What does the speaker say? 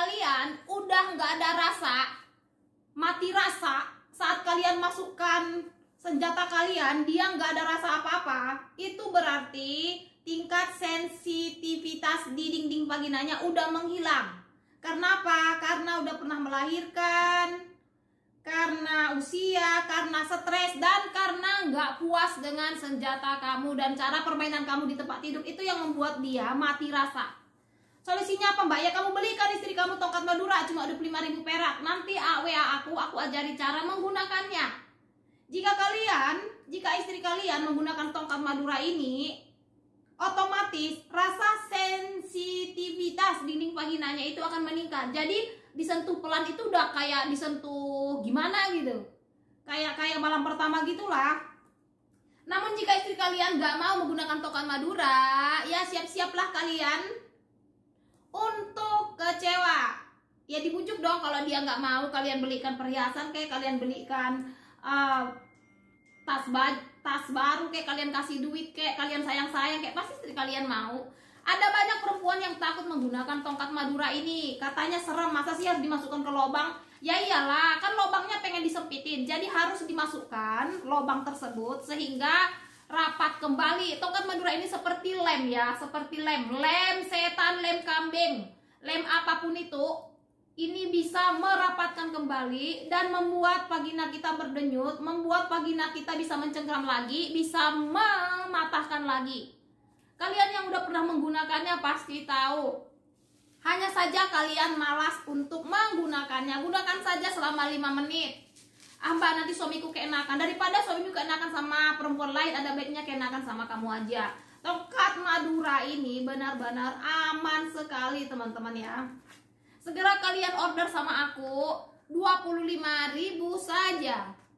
kalian udah nggak ada rasa, mati rasa saat kalian masukkan senjata kalian, dia nggak ada rasa apa-apa, itu berarti tingkat sensitivitas di dinding vaginanya udah menghilang. Karena apa? Karena udah pernah melahirkan, karena usia, karena stres, dan karena nggak puas dengan senjata kamu dan cara permainan kamu di tempat tidur itu yang membuat dia mati rasa. Solusinya apa mbak? Ya kamu belikan istri kamu tongkat Madura cuma 25 ribu perak. Nanti AWA aku, aku ajari cara menggunakannya. Jika kalian, jika istri kalian menggunakan tongkat Madura ini, otomatis rasa sensitivitas dinding vaginanya itu akan meningkat. Jadi disentuh pelan itu udah kayak disentuh gimana gitu. Kayak kayak malam pertama gitulah. Namun jika istri kalian gak mau menggunakan tongkat Madura, ya siap-siaplah kalian untuk kecewa ya dibujuk dong kalau dia nggak mau kalian belikan perhiasan kayak kalian belikan uh, tas ba tas baru kayak kalian kasih duit kayak kalian sayang sayang kayak pasti istri kalian mau ada banyak perempuan yang takut menggunakan tongkat Madura ini katanya serem masa sih harus dimasukkan ke lubang ya iyalah kan lubangnya pengen disempitin jadi harus dimasukkan lubang tersebut sehingga rapat kembali. Tongkat Madura ini seperti lem ya, seperti lem, lem setan, lem kambing, lem apapun itu. Ini bisa merapatkan kembali dan membuat vagina kita berdenyut, membuat vagina kita bisa mencengkram lagi, bisa mematahkan lagi. Kalian yang udah pernah menggunakannya pasti tahu. Hanya saja kalian malas untuk menggunakannya. Gunakan saja selama 5 menit apa nanti suamiku keenakan daripada suamiku keenakan sama perempuan lain ada baiknya keenakan sama kamu aja. Tongkat Madura ini benar-benar aman sekali teman-teman ya. Segera kalian order sama aku 25.000 saja.